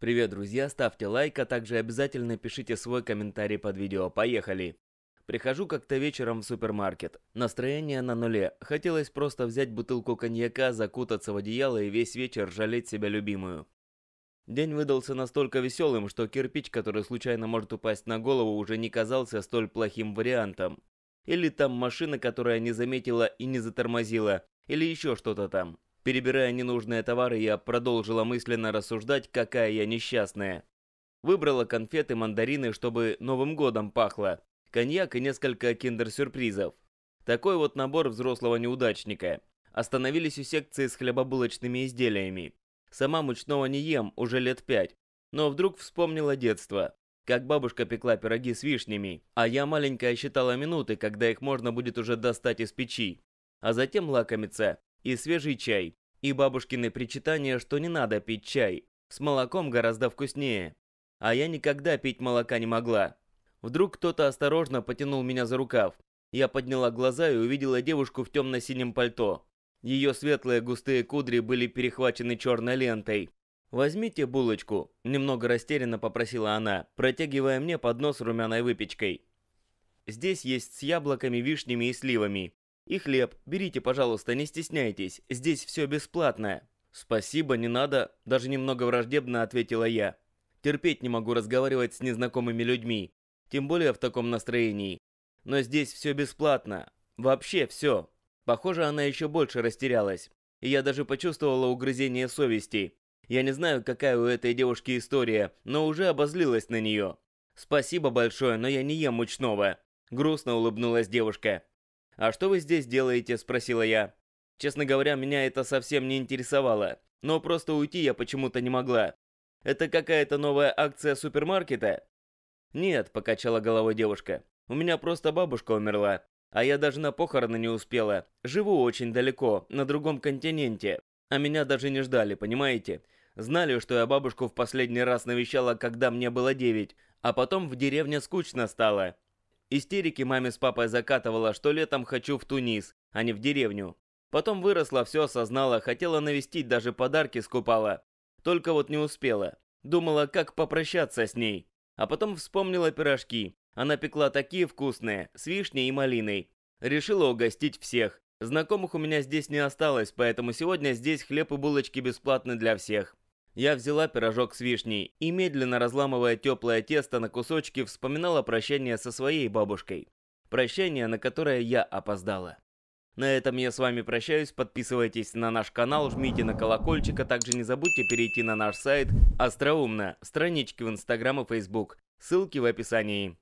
Привет, друзья, ставьте лайк, а также обязательно пишите свой комментарий под видео. Поехали! Прихожу как-то вечером в супермаркет. Настроение на нуле. Хотелось просто взять бутылку коньяка, закутаться в одеяло и весь вечер жалеть себя любимую. День выдался настолько веселым, что кирпич, который случайно может упасть на голову, уже не казался столь плохим вариантом. Или там машина, которая не заметила и не затормозила, или еще что-то там. Перебирая ненужные товары, я продолжила мысленно рассуждать, какая я несчастная. Выбрала конфеты, мандарины, чтобы Новым годом пахло, коньяк и несколько киндер-сюрпризов. Такой вот набор взрослого неудачника. Остановились у секции с хлебобулочными изделиями. Сама мучного не ем уже лет пять, но вдруг вспомнила детство. Как бабушка пекла пироги с вишнями, а я маленькая считала минуты, когда их можно будет уже достать из печи. А затем лакомиться, и свежий чай. И бабушкины причитания, что не надо пить чай. С молоком гораздо вкуснее. А я никогда пить молока не могла. Вдруг кто-то осторожно потянул меня за рукав. Я подняла глаза и увидела девушку в темно-синем пальто. Ее светлые густые кудри были перехвачены черной лентой. «Возьмите булочку», – немного растерянно попросила она, протягивая мне поднос с румяной выпечкой. «Здесь есть с яблоками, вишнями и сливами. И хлеб. Берите, пожалуйста, не стесняйтесь. Здесь все бесплатное». «Спасибо, не надо», – даже немного враждебно ответила я. «Терпеть не могу разговаривать с незнакомыми людьми. Тем более в таком настроении. Но здесь все бесплатно. Вообще все». Похоже, она еще больше растерялась. И я даже почувствовала угрызение совести. Я не знаю, какая у этой девушки история, но уже обозлилась на нее. «Спасибо большое, но я не ем мучного», – грустно улыбнулась девушка. «А что вы здесь делаете?» – спросила я. Честно говоря, меня это совсем не интересовало, но просто уйти я почему-то не могла. Это какая-то новая акция супермаркета? Нет, покачала головой девушка. У меня просто бабушка умерла, а я даже на похороны не успела. Живу очень далеко, на другом континенте, а меня даже не ждали, понимаете? Знали, что я бабушку в последний раз навещала, когда мне было девять, а потом в деревне скучно стало. Истерики маме с папой закатывала, что летом хочу в Тунис, а не в деревню. Потом выросла, все осознала, хотела навестить, даже подарки скупала. Только вот не успела. Думала, как попрощаться с ней. А потом вспомнила пирожки. Она пекла такие вкусные, с вишней и малиной. Решила угостить всех. Знакомых у меня здесь не осталось, поэтому сегодня здесь хлеб и булочки бесплатны для всех. Я взяла пирожок с вишней и, медленно разламывая теплое тесто на кусочки, вспоминала прощание со своей бабушкой. Прощание, на которое я опоздала. На этом я с вами прощаюсь, подписывайтесь на наш канал, жмите на колокольчик, а также не забудьте перейти на наш сайт «Остроумно», странички в Инстаграм и Фейсбук. Ссылки в описании.